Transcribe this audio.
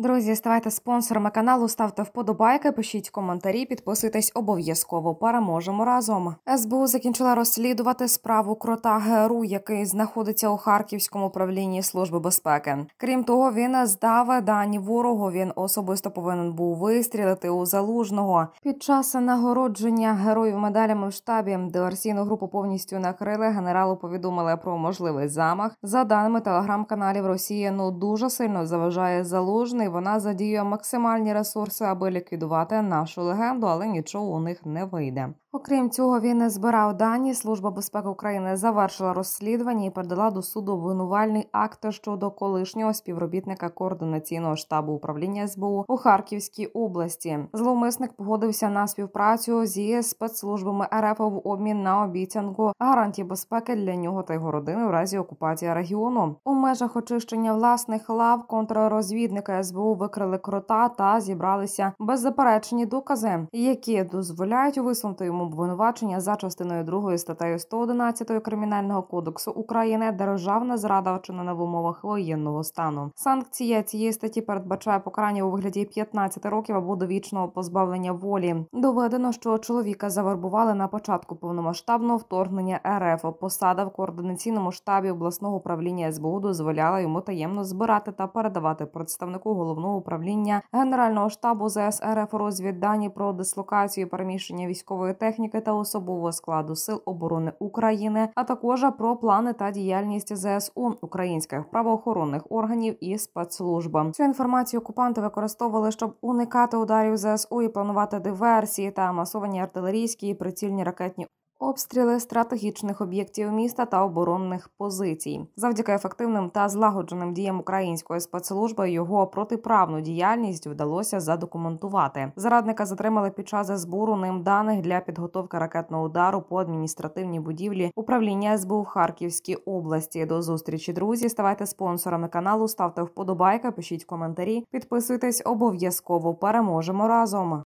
Друзі, ставайте спонсорами каналу, ставте вподобайки, пишіть коментарі, підписуйтесь обов'язково. Переможемо разом. СБУ закінчила розслідувати справу крота ГРУ, який знаходиться у Харківському управлінні служби безпеки. Крім того, він здав дані ворогу. Він особисто повинен був вистрілити у залужного під час нагородження героїв медалями в штабі. Диверсійну групу повністю накрили. Генералу повідомили про можливий замах. За даними телеграм-каналів Росії, ну дуже сильно заважає залужний вона задіє максимальні ресурси, аби ліквідувати нашу легенду, але нічого у них не вийде. Окрім цього, він не збирав дані. Служба безпеки України завершила розслідування і передала до суду винувальний акт щодо колишнього співробітника координаційного штабу управління СБУ у Харківській області. Зловмисник погодився на співпрацю зі спецслужбами РФ в обмін на обіцянку гарантії безпеки для нього та його родини в разі окупації регіону. У межах очищення власних лав контррозвідника СБУ викрили крота та зібралися беззаперечні докази, які дозволяють висунути йому обвинувачення за частиною 2 статтею 111 кримінального кодексу України державна зрада вчинена в умовах воєнного стану. Санкція цієї статті передбачає покарання у вигляді 15 років або довічного позбавлення волі. Доведено, що чоловіка завербували на початку повномасштабного вторгнення РФ. Посада в координаційному штабі обласного управління СБУ дозволяла йому таємно збирати та передавати представнику головного управління генерального штабу ЗС РФ розвіддані про дислокацію переміщення військової техніки техніки та особового складу сил оборони України, а також про плани та діяльність ЗСУ українських правоохоронних органів і спецслужб. Цю інформацію окупанти використовували, щоб уникати ударів ЗСУ і планувати диверсії та масовані артилерійські і прицільні ракетні Обстріли стратегічних об'єктів міста та оборонних позицій, завдяки ефективним та злагодженим діям української спецслужби його протиправну діяльність вдалося задокументувати. Зарадника затримали під час збору ним даних для підготовки ракетного удару по адміністративній будівлі управління СБУ в Харківській області. До зустрічі друзі ставайте спонсорами каналу, ставте вподобайка, пишіть коментарі, підписуйтесь обов'язково. Переможемо разом.